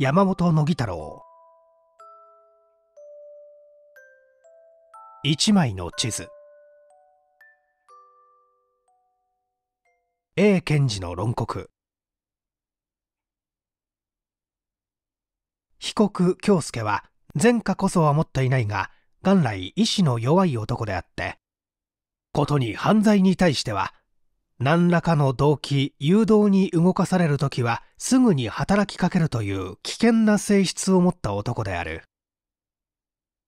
山本乃木太郎一枚の地図 A 検事の論告被告京介は前科こそは持っていないが元来意志の弱い男であってことに犯罪に対しては何らかの動機、誘導に動かされる時はすぐに働きかけるという危険な性質を持った男である。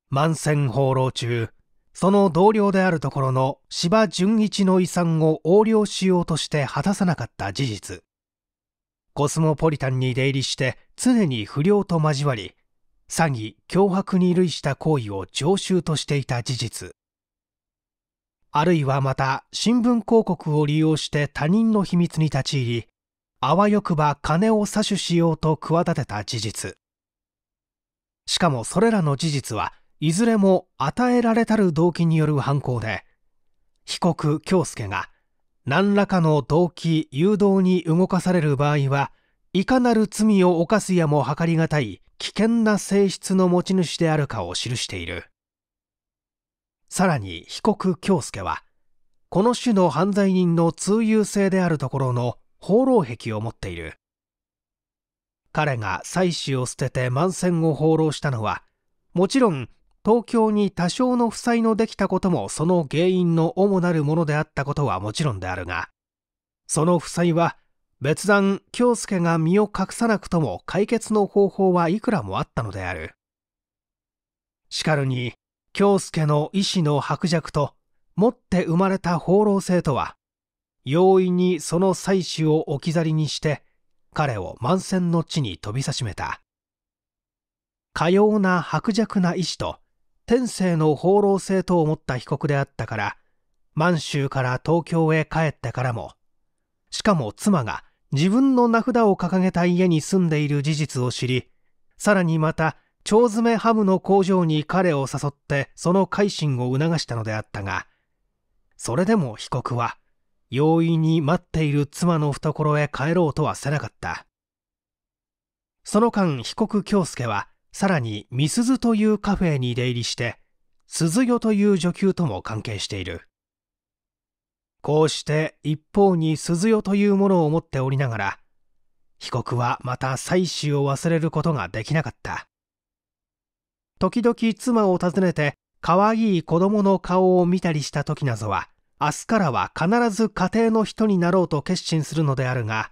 満戦放浪中、その同僚であるところの芝純一の遺産を横領しようとして果たさなかった事実。コスモポリタンに出入りして常に不良と交わり、詐欺、脅迫に類した行為を常習としていた事実。あるいはまた新聞広告を利用して他人の秘密に立ち入り、あわよくば金を詐取しようと企てた事実。しかもそれらの事実はいずれも与えられたる動機による犯行で、被告京介が何らかの動機誘導に動かされる場合はいかなる罪を犯すやも計りがたい危険な性質の持ち主であるかを記している。さらに被告京介はこの種の犯罪人の通有性であるところの放浪癖を持っている彼が妻子を捨てて満船を放浪したのはもちろん東京に多少の負債のできたこともその原因の主なるものであったことはもちろんであるがその負債は別段京介が身を隠さなくとも解決の方法はいくらもあったのであるしかるに京介の意志の薄弱と持って生まれた放浪性とは容易にその妻子を置き去りにして彼を満戦の地に飛びさしめたかような薄弱な意志と天性の放浪性と思った被告であったから満州から東京へ帰ってからもしかも妻が自分の名札を掲げた家に住んでいる事実を知りさらにまた蝶詰ハムの工場に彼を誘ってその改心を促したのであったがそれでも被告は容易に待っている妻の懐へ帰ろうとはせなかったその間被告京介はさらに美鈴というカフェに出入りして鈴代という女給とも関係しているこうして一方に鈴代というものを持っておりながら被告はまた妻子を忘れることができなかった時々妻を訪ねて可愛い子供の顔を見たりした時などは明日からは必ず家庭の人になろうと決心するのであるが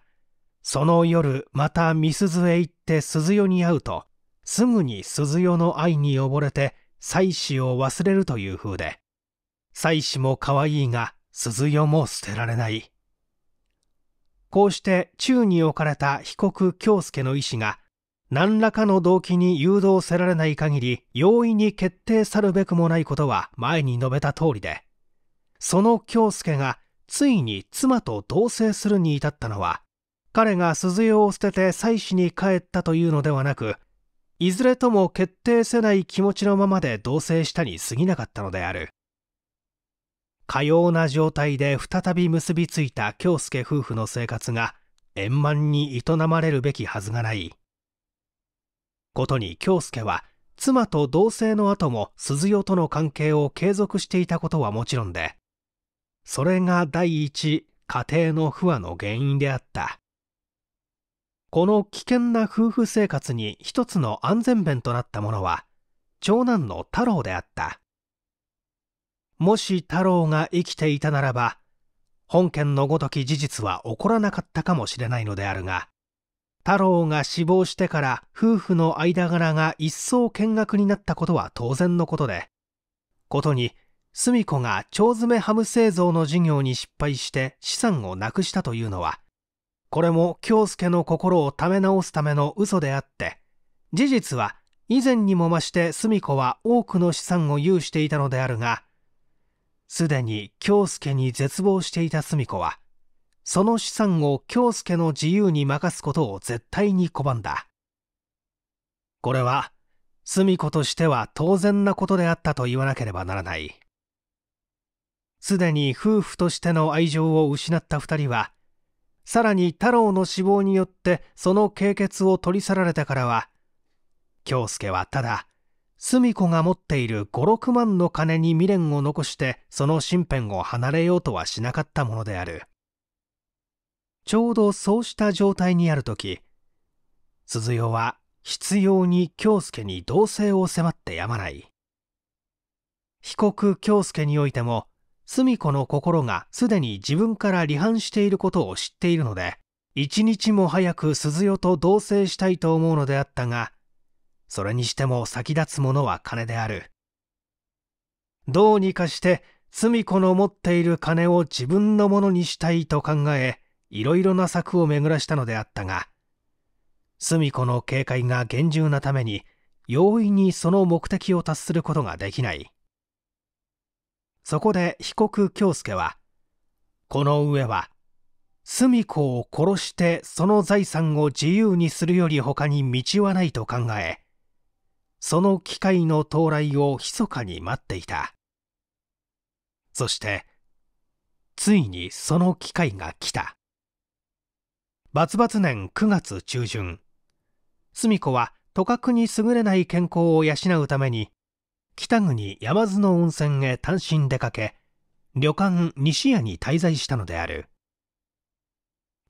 その夜また美鈴へ行って鈴代に会うとすぐに鈴代の愛に溺れて妻子を忘れるという風で妻子も可愛いが鈴代も捨てられないこうして宙に置かれた被告京介の意志が何らかの動機に誘導せられない限り容易に決定さるべくもないことは前に述べた通りでその京介がついに妻と同棲するに至ったのは彼が鈴代を捨てて妻子に帰ったというのではなくいずれとも決定せない気持ちのままで同棲したに過ぎなかったのであるかような状態で再び結びついた京介夫婦の生活が円満に営まれるべきはずがないことに京介は妻と同棲の後も鈴代との関係を継続していたことはもちろんでそれが第一家庭の不和の原因であったこの危険な夫婦生活に一つの安全弁となったものは長男の太郎であったもし太郎が生きていたならば本件のごとき事実は起こらなかったかもしれないのであるが太郎が死亡してから夫婦の間柄が一層見学になったことは当然のことでことに澄子が腸詰めハム製造の事業に失敗して資産をなくしたというのはこれも京介の心をため直すための嘘であって事実は以前にも増して澄子は多くの資産を有していたのであるがすでに京介に絶望していた澄子はその資産を京介の自由に任すことを絶対に拒んだこれは住子としては当然なことであったと言わなければならないすでに夫婦としての愛情を失った2人はさらに太郎の死亡によってその経血を取り去られてからは京介はただ澄子が持っている56万の金に未練を残してその身辺を離れようとはしなかったものであるちょうどそうした状態にある時鈴代は執拗に京介に同棲を迫ってやまない被告京介においても澄子の心がすでに自分から離反していることを知っているので一日も早く鈴代と同棲したいと思うのであったがそれにしても先立つものは金であるどうにかして澄子の持っている金を自分のものにしたいと考えいろいろな策を巡らしたのであったが澄子の警戒が厳重なために容易にその目的を達することができないそこで被告京介はこの上は澄子を殺してその財産を自由にするより他に道はないと考えその機会の到来を密かに待っていたそしてついにその機会が来たバツバツ年9月中旬澄子は都くに優れない健康を養うために北国山津の温泉へ単身出かけ旅館西屋に滞在したのである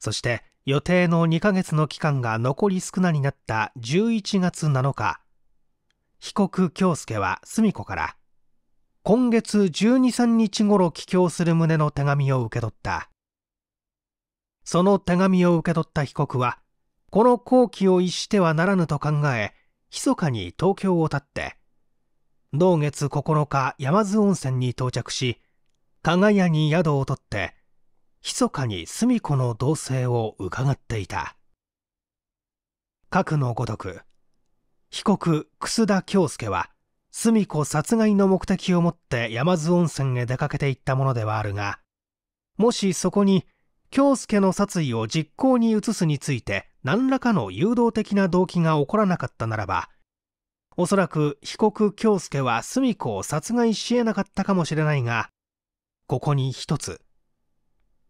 そして予定の2ヶ月の期間が残り少なになった11月7日被告京介は澄子から今月123日頃帰郷する旨の手紙を受け取ったその手紙を受け取った被告はこの好機を逸してはならぬと考え密かに東京を立って同月9日山津温泉に到着し加賀屋に宿を取って密かに住子の動静を伺っていた核のごとく被告楠田恭介は澄子殺害の目的をもって山津温泉へ出かけていったものではあるがもしそこに京介の殺意を実行に移すについて何らかの誘導的な動機が起こらなかったならばおそらく被告京介は澄子を殺害しえなかったかもしれないがここに一つ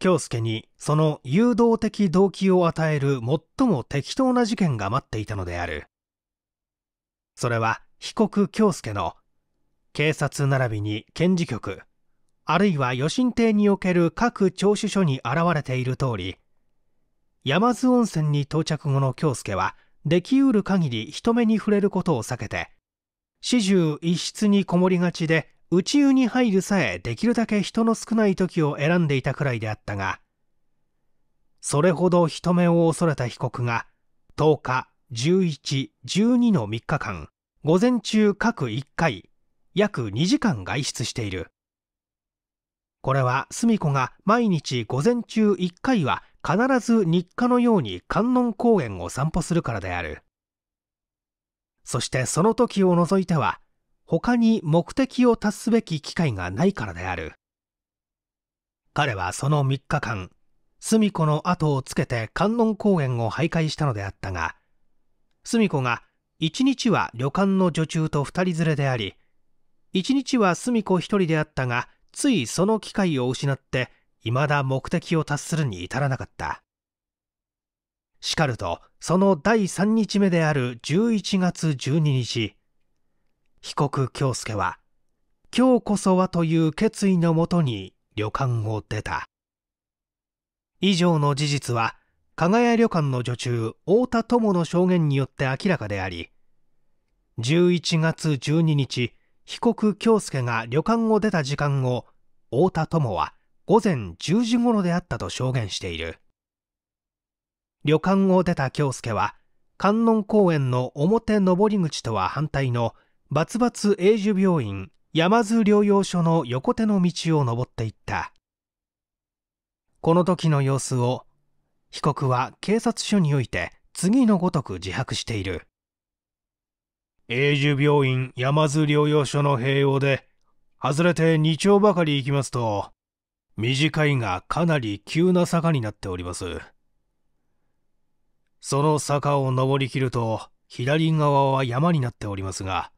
京介にその誘導的動機を与える最も適当な事件が待っていたのであるそれは被告京介の警察並びに検事局あるいは余震亭における各聴取所に現れている通り山津温泉に到着後の京介はできうる限り人目に触れることを避けて始終一室にこもりがちで内湯に入るさえできるだけ人の少ない時を選んでいたくらいであったがそれほど人目を恐れた被告が10日11、12の3日間午前中各1回約2時間外出しているこれは澄子が毎日午前中1回は必ず日課のように観音公園を散歩するからであるそしてその時を除いては他に目的を達すべき機会がないからである彼はその3日間澄子の後をつけて観音公園を徘徊したのであったが澄子が1日は旅館の女中と2人連れであり1日は澄子1人であったがついその機会を失って未だ目的を達するに至らなかったしかるとその第3日目である11月12日被告京介は今日こそはという決意のもとに旅館を出た以上の事実は加賀屋旅館の女中太田友の証言によって明らかであり11月12日被告京介が旅館を出た時間を太田友は午前10時頃であったと証言している旅館を出た京介は観音公園の表上り口とは反対のバツバツ永寿病院山津療養所の横手の道を登っていったこの時の様子を被告は警察署において次のごとく自白している永寿病院山津療養所の併用で、外れて2丁ばかり行きますと、短いがかなり急な坂になっております。その坂を登りきると、左側は山になっておりますが、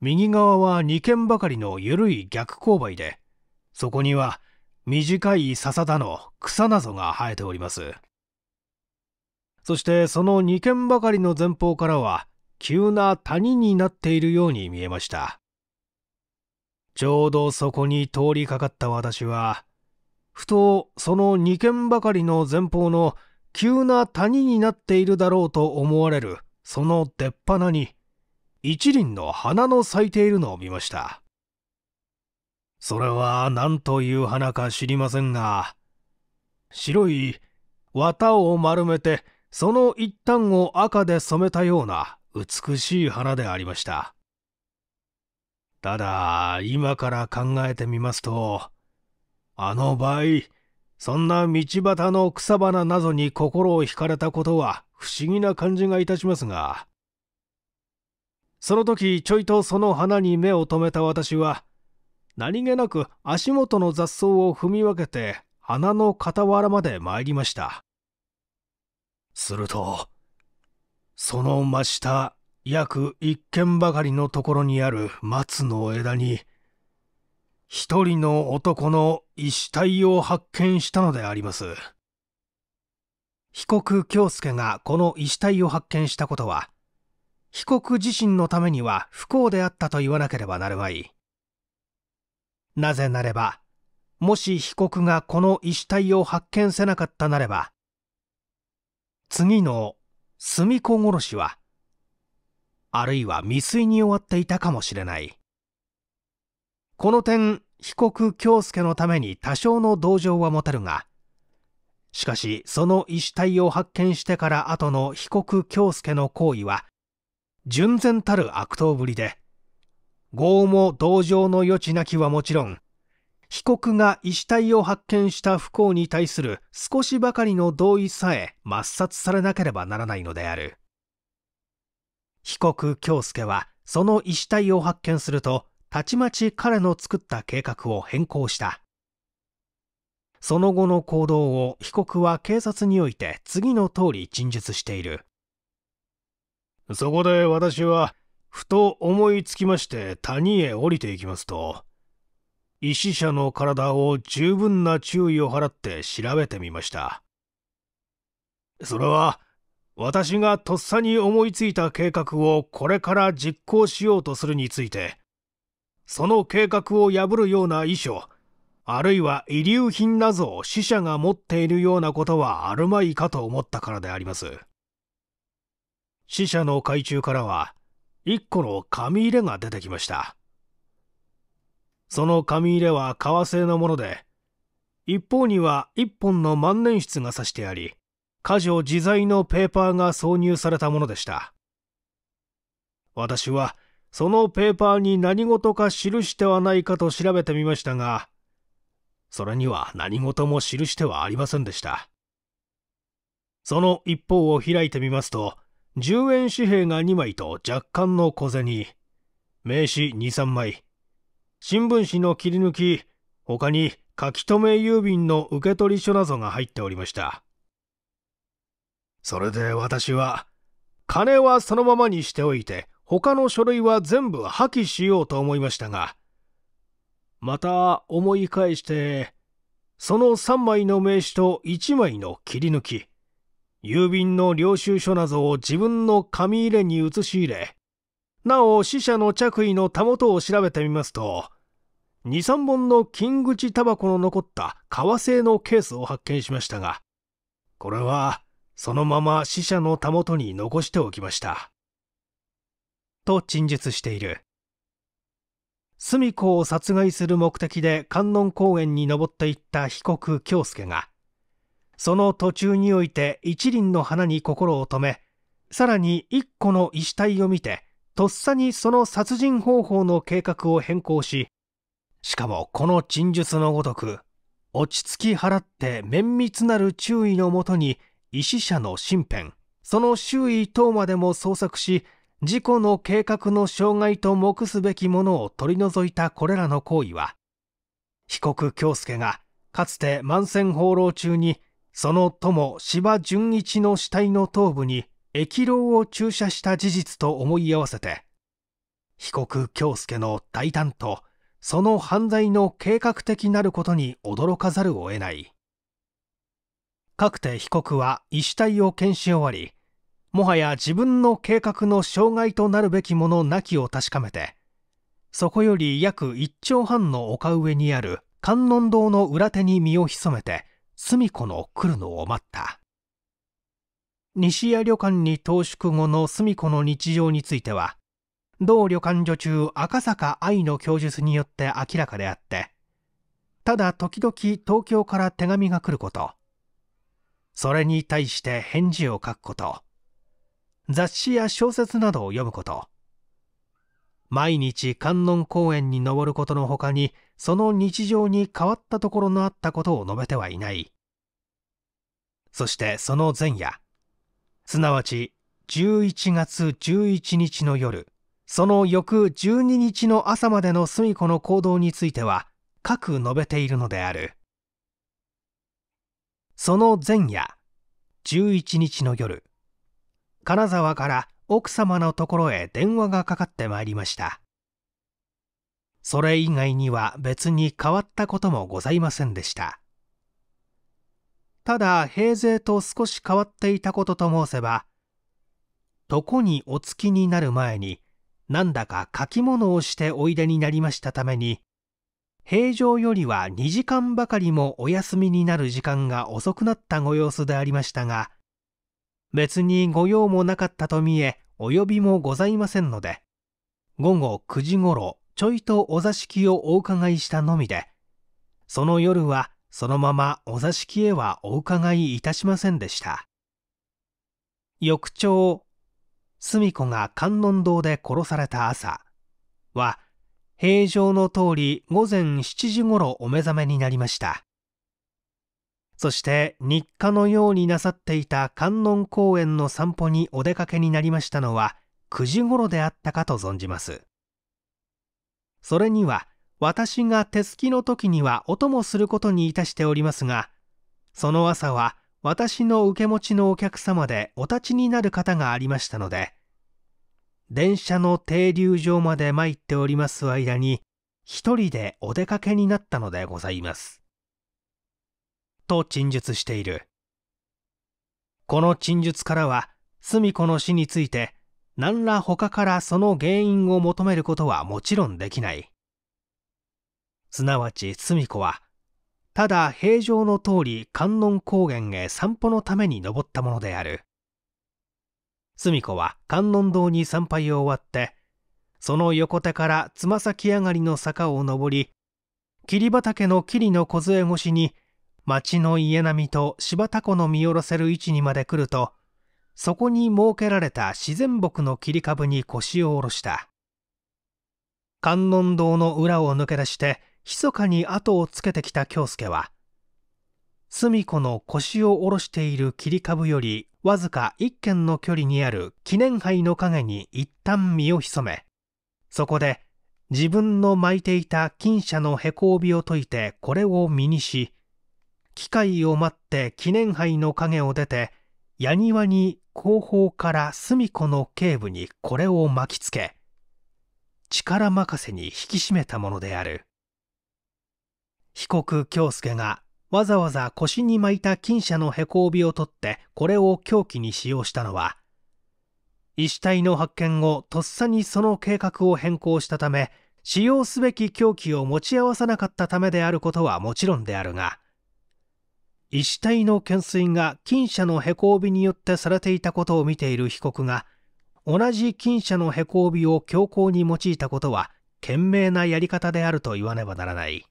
右側は2軒ばかりの緩い逆勾配で、そこには短い笹田の草などが生えております。そしてその2軒ばかりの前方からは、急な谷になっているように見えました。ちょうどそこに通りかかった私は、ふとその2軒ばかりの前方の急な谷になっているだろうと思われるその出っ鼻に一輪の花の咲いているのを見ましたそれは何という花か知りませんが白い綿を丸めてその一端を赤で染めたような美しい花でありました。ただ、今から考えてみますと、あの場合、そんな道端の草花などに心を惹かれたことは不思議な感じがいたしますが、その時ちょいとその花に目を留めた私は、何気なく足元の雑草を踏み分けて花の傍らまで参りました。すると、その真下約一軒ばかりのところにある松の枝に一人の男の死体を発見したのであります被告京介がこの死体を発見したことは被告自身のためには不幸であったと言わなければなるまいなぜなればもし被告がこの死体を発見せなかったなれば次の住子殺しはあるいは未遂に終わっていたかもしれないこの点被告京介のために多少の同情は持てるがしかしその医師体を発見してから後の被告京介の行為は純然たる悪党ぶりで業も同情の余地なきはもちろん被告が遺死体を発見した不幸に対する少しばかりの同意さえ抹殺されなければならないのである被告京介はその遺死体を発見するとたちまち彼の作った計画を変更したその後の行動を被告は警察において次の通り陳述しているそこで私はふと思いつきまして谷へ降りていきますと医師者の体を十分な注意を払って調べてみましたそれは私がとっさに思いついた計画をこれから実行しようとするについてその計画を破るような遺書あるいは遺留品などを死者が持っているようなことはあるまいかと思ったからであります死者の海中からは1個の紙入れが出てきましたその紙入れは革製のもので、一方には一本の万年筆が挿してあり、箇条自在のペーパーが挿入されたものでした。私は、そのペーパーに何事か記してはないかと調べてみましたが、それには何事も記してはありませんでした。その一方を開いてみますと、10円紙幣が2枚と若干の小銭、名刺2、3枚、新聞紙の切り抜き、他に書き留め郵便の受取書などが入っておりました。それで私は、金はそのままにしておいて、他の書類は全部破棄しようと思いましたが、また思い返して、その3枚の名刺と1枚の切り抜き、郵便の領収書などを自分の紙入れに移し入れ、なお死者の着衣のたもとを調べてみますと23本の金口タバコの残った革製のケースを発見しましたがこれはそのまま死者のたもとに残しておきましたと陳述している澄子を殺害する目的で観音公園に登っていった被告京介がその途中において一輪の花に心を留めさらに一個の石体を見てとっさにその殺人方法の計画を変更し、しかもこの陳述のごとく、落ち着き払って綿密なる注意のもとに、医師者の身辺、その周囲等までも捜索し、事故の計画の障害と目すべきものを取り除いたこれらの行為は、被告京介がかつて慢性放浪中に、その友柴純一の死体の頭部に液漏を注射した事実と思い合わせて被告京介の大胆とその犯罪の計画的なることに驚かざるを得ないかくて被告は医師体を検視終わりもはや自分の計画の障害となるべきものなきを確かめてそこより約1兆半の丘上にある観音堂の裏手に身を潜めて住子の来るのを待った西谷旅館に投宿後の住子の日常については同旅館女中赤坂愛の供述によって明らかであってただ時々東京から手紙が来ることそれに対して返事を書くこと雑誌や小説などを読むこと毎日観音公園に登ることのほかにその日常に変わったところのあったことを述べてはいないそしてその前夜すなわち11月11日の夜、その翌12日の朝までの住子の行動については、各述べているのである。その前夜、11日の夜、金沢から奥様のところへ電話がかかってまいりました。それ以外には別に変わったこともございませんでした。ただ平勢と少し変わっていたことと申せば床におつきになる前になんだか書き物をしておいでになりましたために平常よりは2時間ばかりもお休みになる時間が遅くなったご様子でありましたが別に御用もなかったと見えお呼びもございませんので午後9時ごろちょいとお座敷をお伺いしたのみでその夜はそのままお座敷へはお伺いいたしませんでした翌朝澄子が観音堂で殺された朝は平常の通り午前7時ごろお目覚めになりましたそして日課のようになさっていた観音公園の散歩にお出かけになりましたのは9時ごろであったかと存じますそれには私が手すきの時には音もすることにいたしておりますが、その朝は私の受け持ちのお客様でお立ちになる方がありましたので、電車の停留場まで参っております間に、一人でお出かけになったのでございます。と陳述している。この陳述からは、住子の死について、何ら他からその原因を求めることはもちろんできない。すなわち澄子はただ平常の通り観音高原へ散歩のために登ったものである澄子は観音堂に参拝を終わってその横手からつま先上がりの坂を登り霧畑の霧の梢越しに町の家並みと柴田湖の見下ろせる位置にまで来るとそこに設けられた自然木の切り株に腰を下ろした観音堂の裏を抜け出して密かに後をつけてきた京介は澄子の腰を下ろしている切り株よりわずか1軒の距離にある記念杯の陰に一旦身を潜めそこで自分の巻いていた金車のへこ帯を解いてこれを身にし機会を待って記念杯の陰を出て矢庭に後方から隅子の頸部にこれを巻きつけ力任せに引き締めたものである被告京介がわざわざ腰に巻いた金車のへこ帯を取ってこれを凶器に使用したのは医師体の発見後とっさにその計画を変更したため使用すべき凶器を持ち合わさなかったためであることはもちろんであるが医師体の懸垂が金車のへこ帯によってされていたことを見ている被告が同じ金車のへこ帯を強行に用いたことは賢明なやり方であると言わねばならない。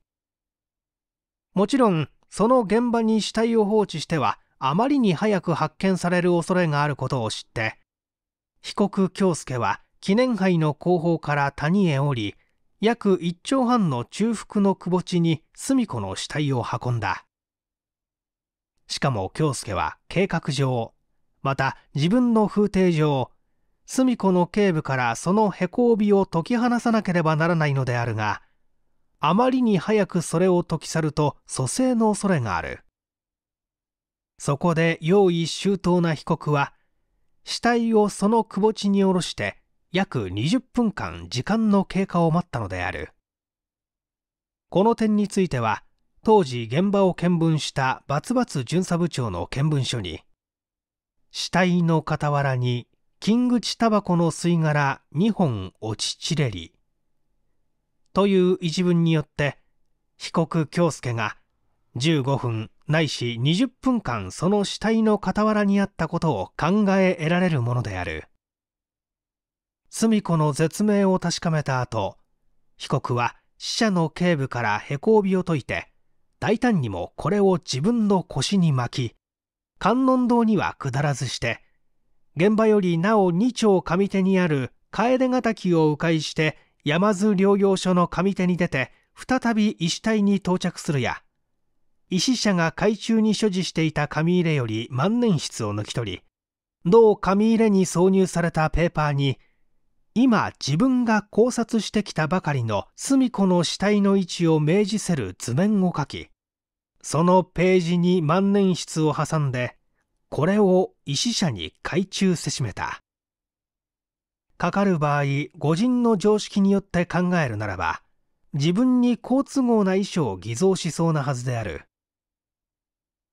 もちろんその現場に死体を放置してはあまりに早く発見される恐れがあることを知って被告京介は記念碑の後方から谷へ降り約1丁半の中腹の窪地に澄子の死体を運んだしかも京介は計画上また自分の風邸上澄子の頸部からそのへこ帯を解き放さなければならないのであるがあまりに早くそれを解き去ると蘇生の恐れがあるそこで用意周到な被告は死体をその窪地に下ろして約20分間時間の経過を待ったのであるこの点については当時現場を見分したバツバツ巡査部長の見分書に死体の傍らに金口タバコの吸い殻2本落ち散れりという一文によって被告京介が15分ないし20分間その死体の傍らにあったことを考え得られるものである澄子の絶命を確かめた後被告は死者の頸部からへこ帯を解いて大胆にもこれを自分の腰に巻き観音堂には下らずして現場よりなお2丁上手にある楓敵を迂回して山津療養所の上手に出て再び医師隊に到着するや医師者が海中に所持していた紙入れより万年筆を抜き取り同紙入れに挿入されたペーパーに今自分が考察してきたばかりの澄子の死体の位置を明示せる図面を書きそのページに万年筆を挟んでこれを医師者に海中せしめた。かかる場合個人の常識によって考えるならば自分に好都合な遺書を偽造しそうなはずである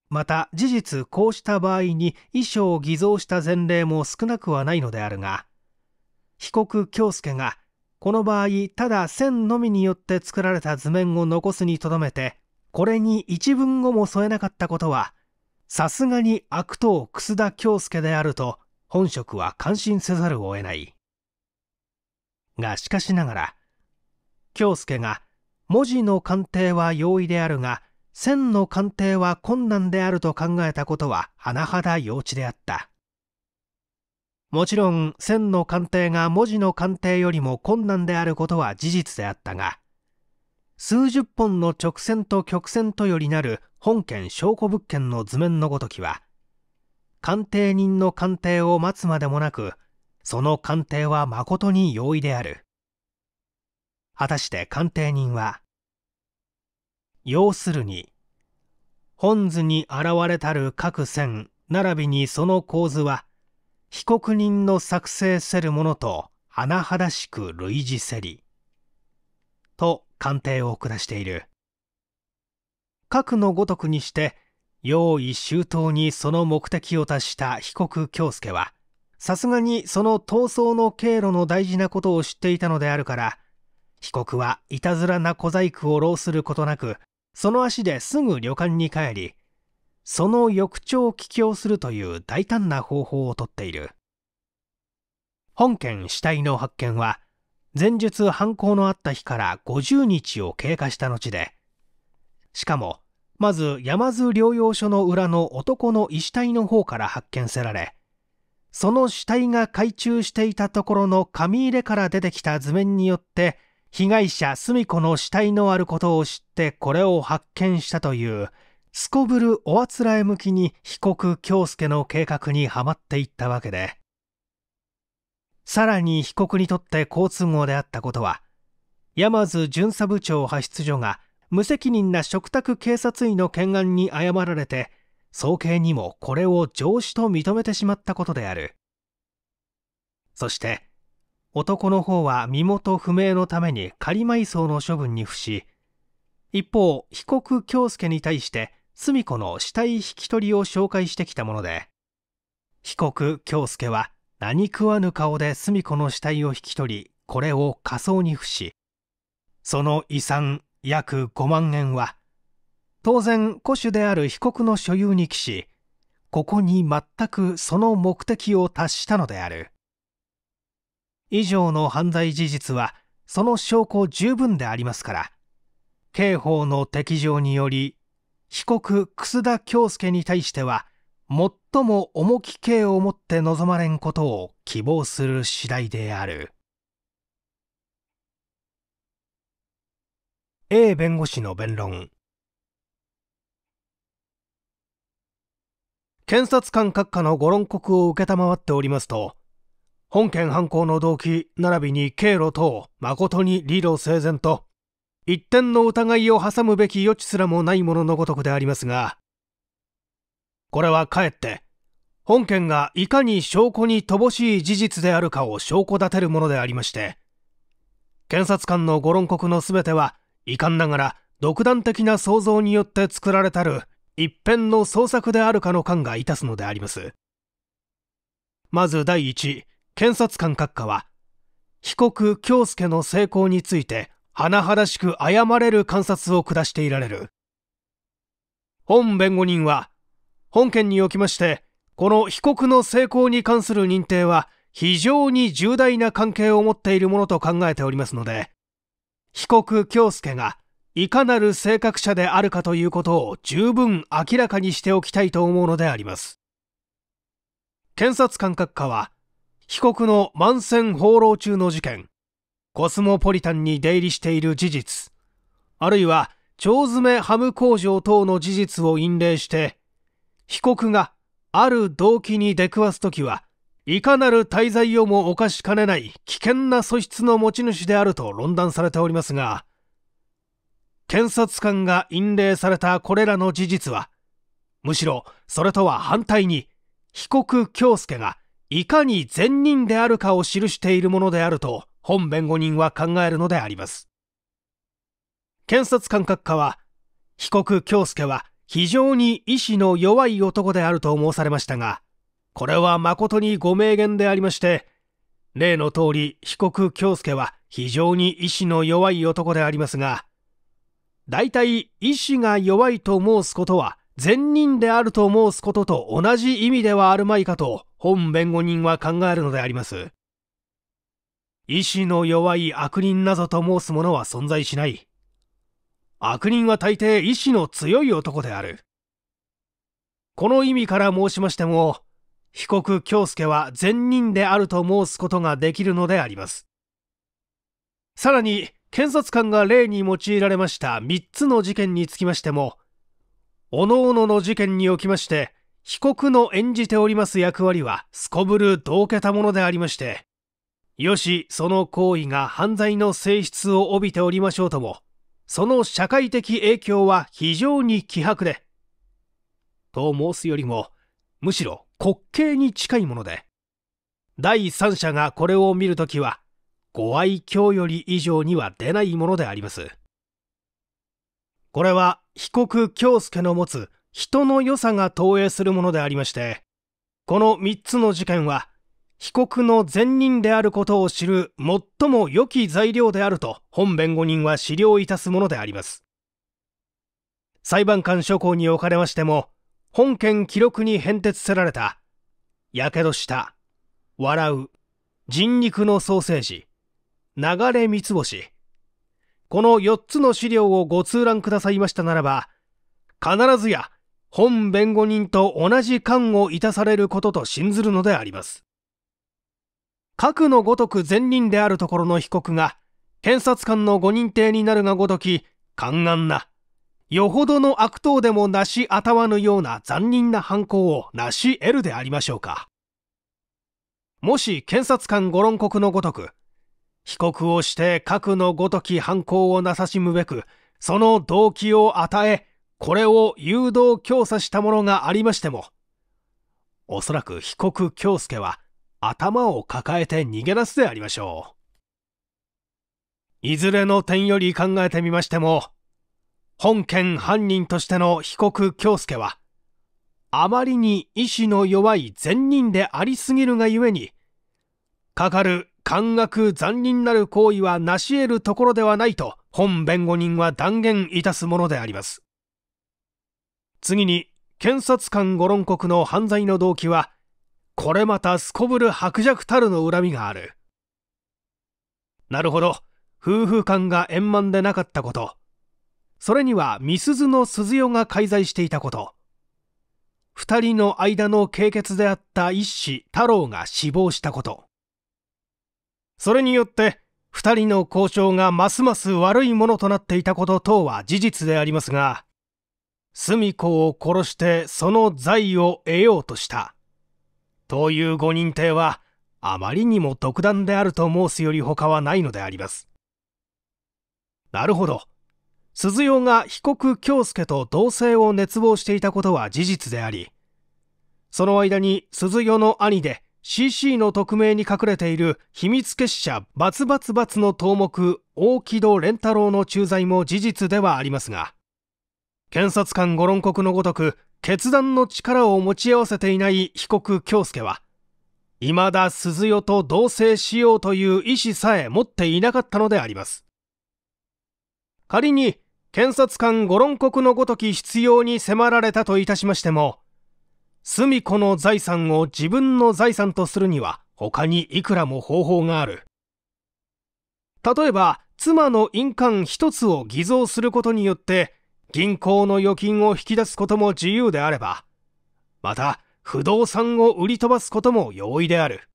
また事実こうした場合に遺書を偽造した前例も少なくはないのであるが被告京介がこの場合ただ線のみによって作られた図面を残すにとどめてこれに一文をも添えなかったことはさすがに悪党楠田京介であると本職は感心せざるを得ない。がしかしながら京介が文字の鑑定は容易であるが線の鑑定は困難であると考えたことは甚だ幼稚であったもちろん線の鑑定が文字の鑑定よりも困難であることは事実であったが数十本の直線と曲線とよりなる本件証拠物件の図面のごときは鑑定人の鑑定を待つまでもなくその鑑定は誠に容易である果たして鑑定人は要するに本図に現れたる各線並びにその構図は被告人の作成せるものと甚だしく類似せりと鑑定を下している核のごとくにして用意周到にその目的を達した被告京介はさすがにその逃走の経路の大事なことを知っていたのであるから、被告はいたずらな小細工を浪することなく、その足ですぐ旅館に帰り、その翌朝を帰郷するという大胆な方法をとっている。本件死体の発見は、前述犯行のあった日から50日を経過した後で、しかも、まず山津療養所の裏の男の医師体の方から発見せられ、その死体が懐中していたところの紙入れから出てきた図面によって被害者スミ子の死体のあることを知ってこれを発見したというすこぶるおあつらえ向きに被告京介の計画にはまっていったわけでさらに被告にとって好都合であったことは山津巡査部長派出所が無責任な嘱託警察医の懸案に誤られて早慶にもこれを上司と認めてしまったことであるそして男の方は身元不明のために仮埋葬の処分に付し一方被告京介に対して澄子の死体引き取りを紹介してきたもので被告京介は何食わぬ顔で澄子の死体を引き取りこれを火葬に付しその遺産約5万円は当然古種である被告の所有に帰しここに全くその目的を達したのである以上の犯罪事実はその証拠十分でありますから刑法の適用により被告楠田恭介に対しては最も重き刑をもって望まれんことを希望する次第である A 弁護士の弁論検察官閣下のご論告を承っておりますと、本件犯行の動機並びに経路等誠に理路整然と一点の疑いを挟むべき余地すらもないもののごとくでありますがこれはかえって本件がいかに証拠に乏しい事実であるかを証拠立てるものでありまして検察官のご論告の全ては遺憾ながら独断的な想像によって作られたる一辺の捜索であるかの感がいたすのであります。まず第一、検察官閣下は、被告京介の成功について、甚だしく謝れる観察を下していられる。本弁護人は、本件におきまして、この被告の成功に関する認定は、非常に重大な関係を持っているものと考えておりますので、被告京介がいかなる性格者であるかということを十分明らかにしておきたいと思うのであります。検察官閣下は、被告の満性放浪中の事件、コスモポリタンに出入りしている事実、あるいは、腸詰めハム工場等の事実を隠令して、被告がある動機に出くわす時は、いかなる滞在をも犯しかねない危険な素質の持ち主であると論断されておりますが、検察官が印令されたこれらの事実はむしろそれとは反対に被告京介がいかに善人であるかを記しているものであると本弁護人は考えるのであります検察官閣下は被告京介は非常に意志の弱い男であると申されましたがこれは誠にご名言でありまして例の通り被告京介は非常に意志の弱い男でありますが大体意志が弱いと申すことは善人であると申すことと同じ意味ではあるまいかと本弁護人は考えるのであります。意志の弱い悪人なぞと申す者は存在しない。悪人は大抵意志の強い男である。この意味から申しましても、被告京介は善人であると申すことができるのであります。さらに、検察官が例に用いられました3つの事件につきましても、おのおのの事件におきまして、被告の演じております役割はすこぶる同けたものでありまして、よし、その行為が犯罪の性質を帯びておりましょうとも、その社会的影響は非常に希薄で、と申すよりも、むしろ滑稽に近いもので、第三者がこれを見るときは、ご愛嬌より以上には出ないものであります。これは被告京介の持つ人の良さが投影するものでありまして、この3つの事件は、被告の善人であることを知る最も良き材料であると本弁護人は資料いたすものであります。裁判官諸行におかれましても、本件記録に変哲せられた、やけどした、笑う、人肉のソーセージ、流れ三つ星。この4つの資料をご通覧くださいましたならば、必ずや本弁護人と同じ勘をいたされることと信ずるのであります。核のごとく善人であるところの被告が、検察官のご認定になるがごとき、勘案な、よほどの悪党でもなしあたわぬような残忍な犯行をなし得るでありましょうか。もし検察官ご論告のごとく、被告をして核のごとき犯行をなさしむべく、その動機を与え、これを誘導教唆したものがありましても、おそらく被告京介は頭を抱えて逃げ出すでありましょう。いずれの点より考えてみましても、本件犯人としての被告京介は、あまりに意志の弱い善人でありすぎるがゆえに、かかる感覚残忍なる行為は成し得るところではないと本弁護人は断言いたすものであります次に検察官ご論告の犯罪の動機はこれまたすこぶる薄弱たるの恨みがあるなるほど夫婦間が円満でなかったことそれには美鈴の鈴代が介在していたこと2人の間の経血であった一子太郎が死亡したことそれによって2人の交渉がますます悪いものとなっていたこと等は事実でありますが住子を殺してその財を得ようとしたというご認定はあまりにも独断であると申すより他はないのでありますなるほど鈴代が被告京介と同棲を熱望していたことは事実でありその間に鈴代の兄で CC の匿名に隠れている秘密結社バツバツバツの頭目大木戸蓮太郎の駐在も事実ではありますが検察官ご論告のごとく決断の力を持ち合わせていない被告京介は未だ鈴代と同棲しようという意思さえ持っていなかったのであります仮に検察官ご論告のごとき必要に迫られたといたしましても住子の財産を自分の財産とするには他にいくらも方法がある。例えば、妻の印鑑一つを偽造することによって銀行の預金を引き出すことも自由であれば、また不動産を売り飛ばすことも容易である。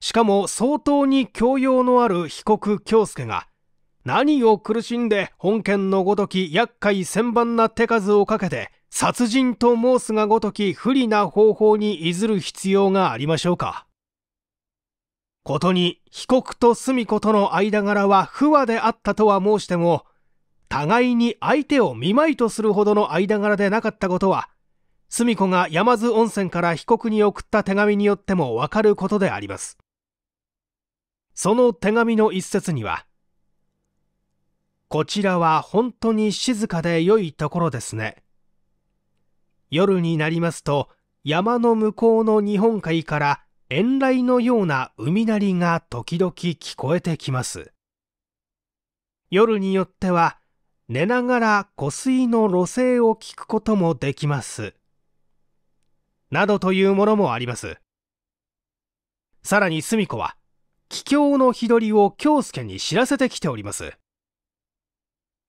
しかも相当に教養のある被告京介が何を苦しんで本件のごとき厄介千番な手数をかけて殺人と申すがごとき不利な方法に譲る必要がありましょうか。ことに被告と住子との間柄は不和であったとは申しても、互いに相手を見舞いとするほどの間柄でなかったことは、住子が山津温泉から被告に送った手紙によってもわかることであります。その手紙の一節には、こちらは本当に静かで良いところですね。夜になりますと山の向こうの日本海から遠雷のような海鳴りが時々聞こえてきます夜によっては寝ながら湖水の路線を聞くこともできますなどというものもありますさらに澄子は桔梗の日取りを京介に知らせてきております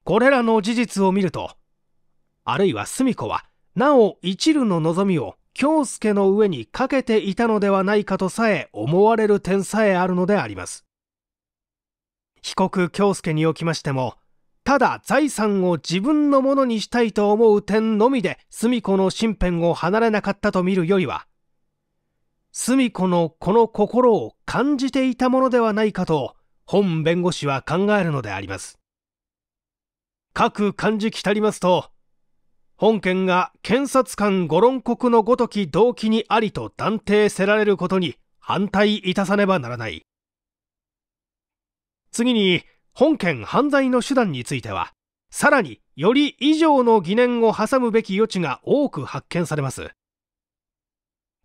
これらの事実を見るとあるいは澄子はなお一縷の望みを京介の上にかけていたのではないかとさえ思われる点さえあるのであります被告京介におきましてもただ財産を自分のものにしたいと思う点のみで住子の身辺を離れなかったと見るよりは住子のこの心を感じていたものではないかと本弁護士は考えるのであります。各漢字来たりますと、本件が検察官ご論告のごとき動機にありと断定せられることに反対いたさねばならない。次に、本件犯罪の手段については、さらにより以上の疑念を挟むべき余地が多く発見されます。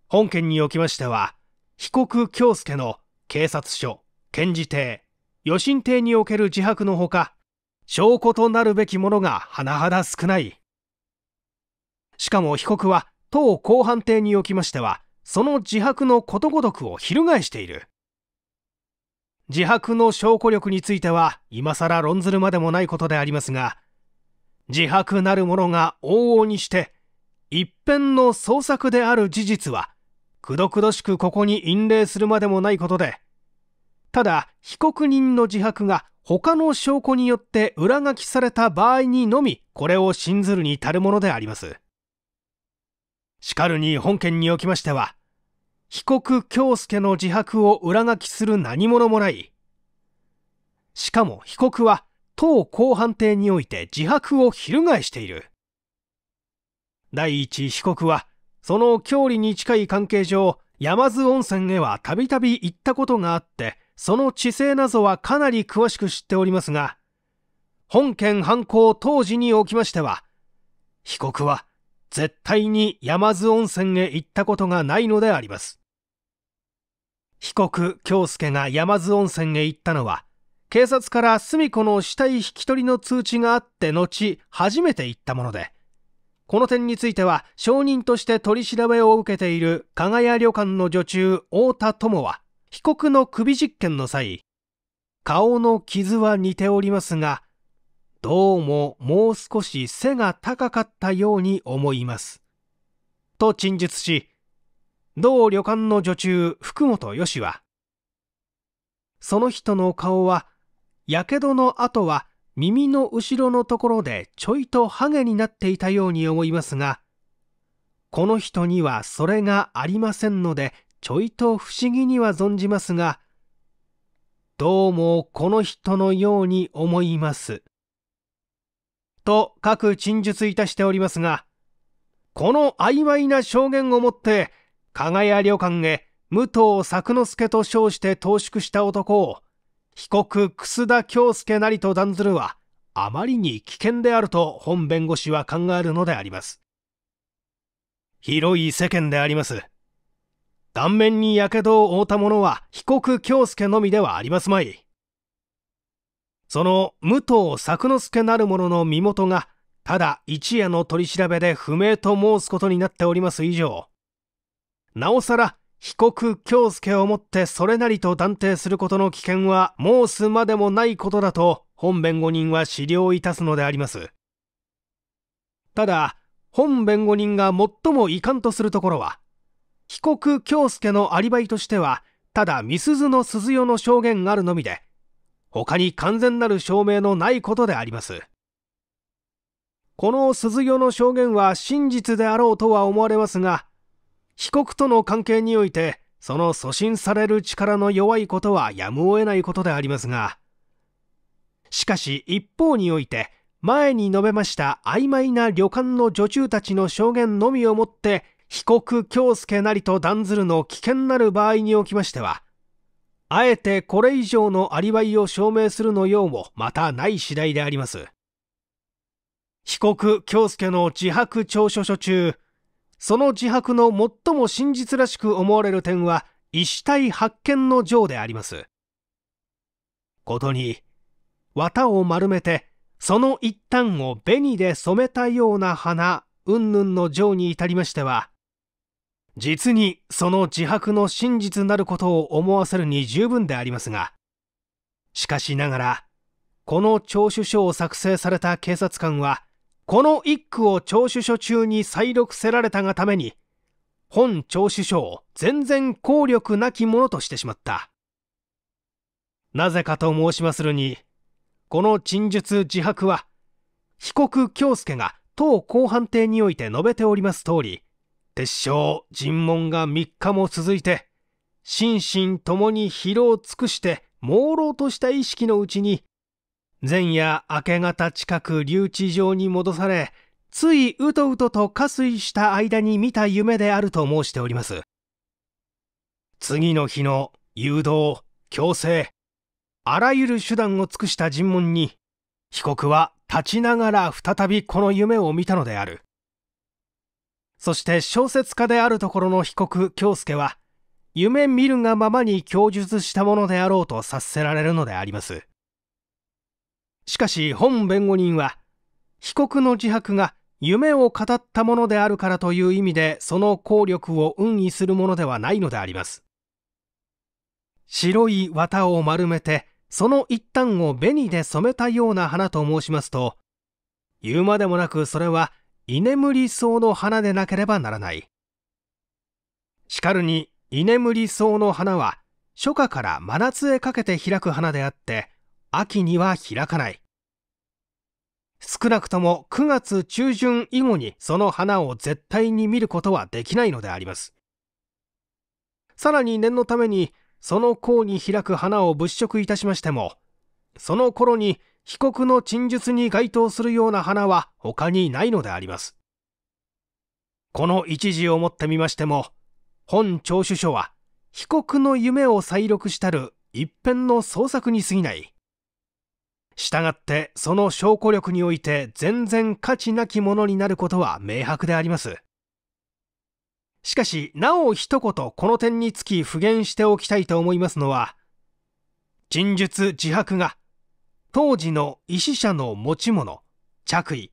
本件におきましては、被告京介の警察署、検事艇予審邸における自白のほか、証拠となるべきものが甚だ少ない。しかも被告は当公判廷におきましてはその自白のことごとくを翻している自白の証拠力については今更論ずるまでもないことでありますが自白なる者が往々にして一辺の創作である事実はくどくどしくここに印礼するまでもないことでただ被告人の自白が他の証拠によって裏書きされた場合にのみこれを信ずるに足るものでありますしかるに本件におきましては、被告京介の自白を裏書きする何者もない。しかも被告は当公判廷において自白を翻している。第一被告は、その郷里に近い関係上、山津温泉へはたびたび行ったことがあって、その地勢などはかなり詳しく知っておりますが、本件犯行当時におきましては、被告は絶対に山津温泉へ行ったことがないのであります被告京介が山津温泉へ行ったのは警察から隅子の死体引き取りの通知があって後初めて行ったものでこの点については証人として取り調べを受けている加賀屋旅館の女中太田友は被告の首実験の際顔の傷は似ておりますがどうももう少し背が高かったように思います。と陳述し、同旅館の女中福本よしは、その人の顔は、やけどの跡は耳の後ろのところでちょいとハゲになっていたように思いますが、この人にはそれがありませんので、ちょいと不思議には存じますが、どうもこの人のように思います。と各陳述いたしておりますが、この曖昧な証言をもって、加賀屋旅館へ武藤作之助と称して投縮した男を、被告楠田京介なりと断ずるは、あまりに危険であると本弁護士は考えるのであります。広い世間であります。顔面に火傷を負うた者は被告京介のみではありますまい。その武藤作之助なる者の身元がただ一夜の取り調べで不明と申すことになっております以上なおさら被告京介をもってそれなりと断定することの危険は申すまでもないことだと本弁護人は資料いたすのでありますただ本弁護人が最も遺憾とするところは被告京介のアリバイとしてはただ美鈴の鈴代の証言あるのみで他に完全なる証明のないことでありますこの鈴代の証言は真実であろうとは思われますが被告との関係においてその訴止される力の弱いことはやむを得ないことでありますがしかし一方において前に述べました曖昧な旅館の女中たちの証言のみをもって被告京介なりと断ずるの危険なる場合におきましてはあえてこれ以上のアリバイを証明するのようもまたない次第であります。被告京介の自白調書書中、その自白の最も真実らしく思われる点は、一死体発見の情であります。ことに、綿を丸めて、その一端を紅で染めたような花、云々の情に至りましては、実にその自白の真実なることを思わせるに十分でありますが、しかしながら、この聴取書を作成された警察官は、この一句を聴取書中に再録せられたがために、本聴取書を全然効力なきものとしてしまった。なぜかと申しまするに、この陳述自白は、被告京介が当公判廷において述べております通り、鉄匠尋問が3日も続いて心身ともに疲労尽くして朦朧とした意識のうちに前夜明け方近く留置場に戻されついうとうとと加水した間に見た夢であると申しております次の日の誘導強制あらゆる手段を尽くした尋問に被告は立ちながら再びこの夢を見たのであるそして小説家であるところの被告京介は夢見るがままに供述したものであろうと察せられるのでありますしかし本弁護人は被告の自白が夢を語ったものであるからという意味でその効力を運意するものではないのであります白い綿を丸めてその一端を紅で染めたような花と申しますと言うまでもなくそれは居眠り草の花でなければならない。しかるに居眠り草の花は初夏から真夏へかけて開く花であって秋には開かない。少なくとも9月中旬以後にその花を絶対に見ることはできないのであります。さらに念のためにその項に開く花を物色いたしましてもその頃に被告の陳述に該当するような花は他にないのであります。この一時をもってみましても、本聴取書は被告の夢を再録したる一辺の創作に過ぎない。したがってその証拠力において全然価値なきものになることは明白であります。しかし、なお一言この点につき復元しておきたいと思いますのは、陳述自白が当時の医師者の持ち物着衣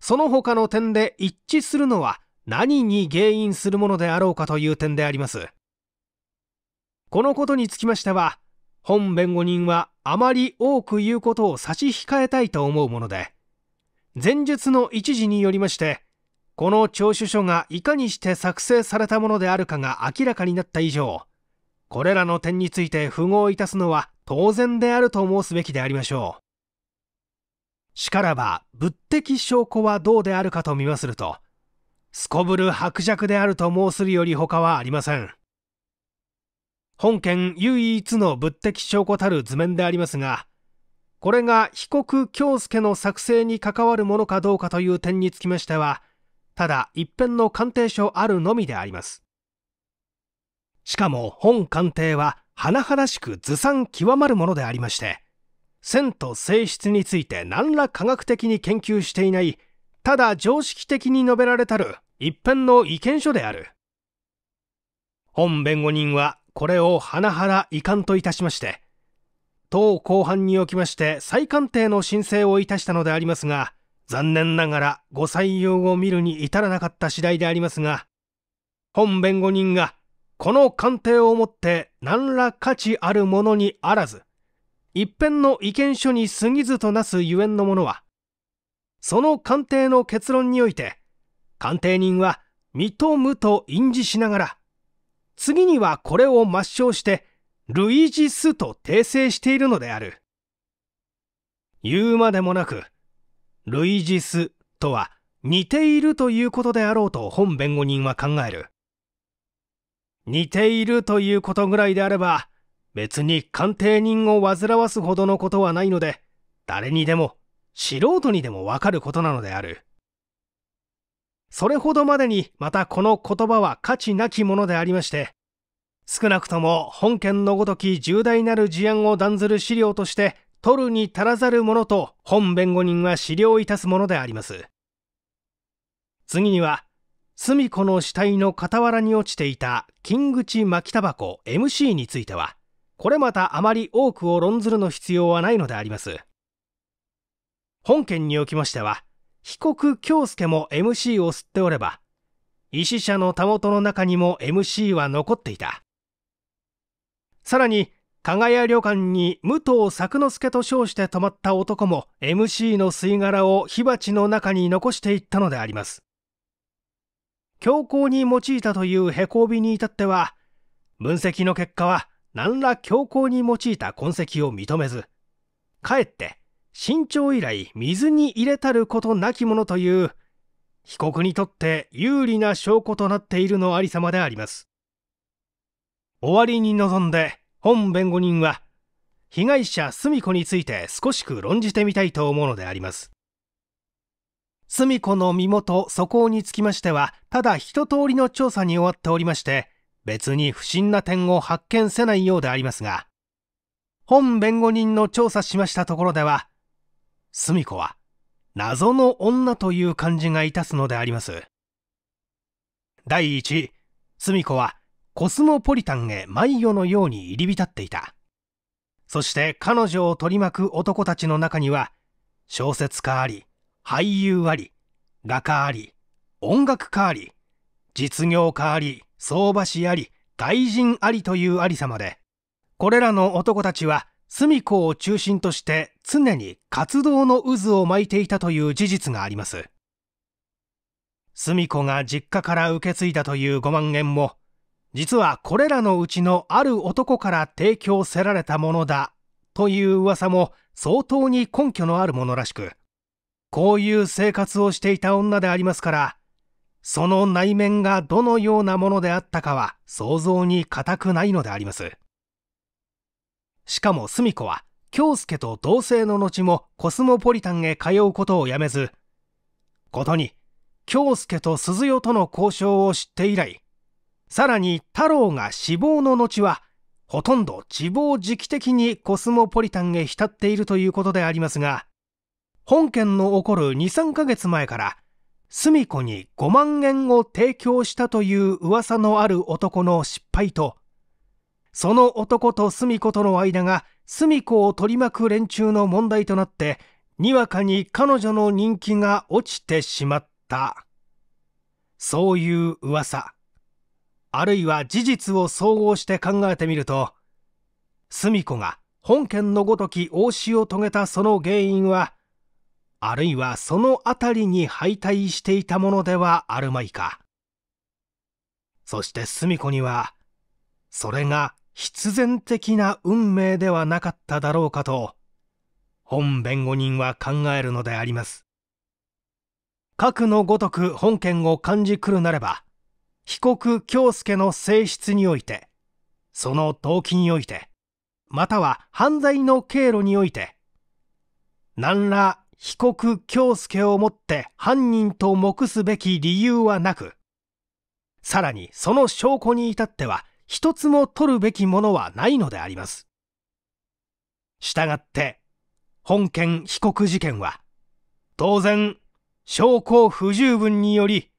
その他の点で一致するのは何に原因するものであろうかという点でありますこのことにつきましては本弁護人はあまり多く言うことを差し控えたいと思うもので前述の一時によりましてこの聴取書がいかにして作成されたものであるかが明らかになった以上これらの点について符号いたすのは当然であると申すべきでありましょう。しからば物的証拠はどうであるかと見ますると、すこぶる伯爵であると申するより他はありません。本件唯一の物的証拠たる図面でありますが、これが被告京介の作成に関わるものかどうかという点につきましては、ただ一辺の鑑定書あるのみであります。しかも本鑑定は甚だしくずさん極まるものでありまして線と性質について何ら科学的に研究していないただ常識的に述べられたる一辺の意見書である本弁護人はこれを甚だ遺憾といたしまして当後半におきまして再鑑定の申請をいたしたのでありますが残念ながらご採用を見るに至らなかった次第でありますが本弁護人がこの鑑定をもって何ら価値あるものにあらず、一辺の意見書に過ぎずとなすゆえんのものは、その鑑定の結論において、鑑定人は認むと印字しながら、次にはこれを抹消して、類似すと訂正しているのである。言うまでもなく、類似すとは似ているということであろうと本弁護人は考える。似ているということぐらいであれば、別に鑑定人を煩わすほどのことはないので、誰にでも、素人にでもわかることなのである。それほどまでにまたこの言葉は価値なきものでありまして、少なくとも本件のごとき重大なる事案を断ずる資料として取るに足らざるものと本弁護人は資料いたすものであります。次には住子の死体の傍らに落ちていた金口巻きタバコ MC についてはこれまたあまり多くを論ずるの必要はないのであります本件におきましては被告京介も MC を吸っておれば医師者のたもとの中にも MC は残っていたさらに加賀屋旅館に武藤作之助と称して泊まった男も MC の吸い殻を火鉢の中に残していったのであります強行に用いたというへこびに至っては分析の結果は何ら強行に用いた痕跡を認めずかえって身長以来水に入れたることなきものという被告にとって有利な証拠となっているのありさまであります終わりに臨んで本弁護人は被害者すみ子について少しく論じてみたいと思うのであります住子の身元素行につきましてはただ一通りの調査に終わっておりまして別に不審な点を発見せないようでありますが本弁護人の調査しましたところでは住子は謎の女という感じがいたすのであります第一住子はコスモポリタンへ迷魚のように入り浸っていたそして彼女を取り巻く男たちの中には小説家あり俳優あり画家あり音楽家あり実業家あり相場師あり外人ありというありさまでこれらの男たちは住子を中心として常に活動の渦を巻いていたという事実があります住子が実家から受け継いだという5万円も実はこれらのうちのある男から提供せられたものだという噂も相当に根拠のあるものらしくこういう生活をしていた女でありますから、その内面がどのようなものであったかは想像に難くないのであります。しかも澄子は、京介と同性の後もコスモポリタンへ通うことをやめず、ことに、京介と鈴代との交渉を知って以来、さらに太郎が死亡の後は、ほとんど自暴自棄的にコスモポリタンへ浸っているということでありますが、本件の起こる23ヶ月前から住子に5万円を提供したという噂のある男の失敗とその男と住子との間が住子を取り巻く連中の問題となってにわかに彼女の人気が落ちてしまったそういう噂あるいは事実を総合して考えてみると住子が本件のごとき応酬を遂げたその原因はあるいはその辺りに敗退していたものではあるまいか。そして住子には、それが必然的な運命ではなかっただろうかと、本弁護人は考えるのであります。核のごとく本件を感じくるなれば、被告京介の性質において、その動機において、または犯罪の経路において、何ら被告京介をもって犯人と目すべき理由はなく、さらにその証拠に至っては一つも取るべきものはないのであります。したがって、本件被告事件は、当然、証拠不十分により、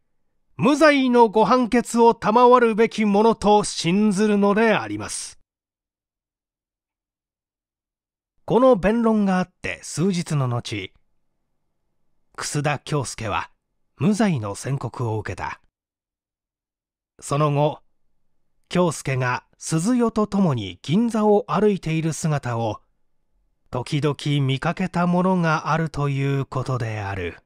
無罪のご判決を賜るべきものと信ずるのであります。この弁論があって数日の後、楠田恭介は無罪の宣告を受けたその後京介が鈴代と共に銀座を歩いている姿を時々見かけたものがあるということである。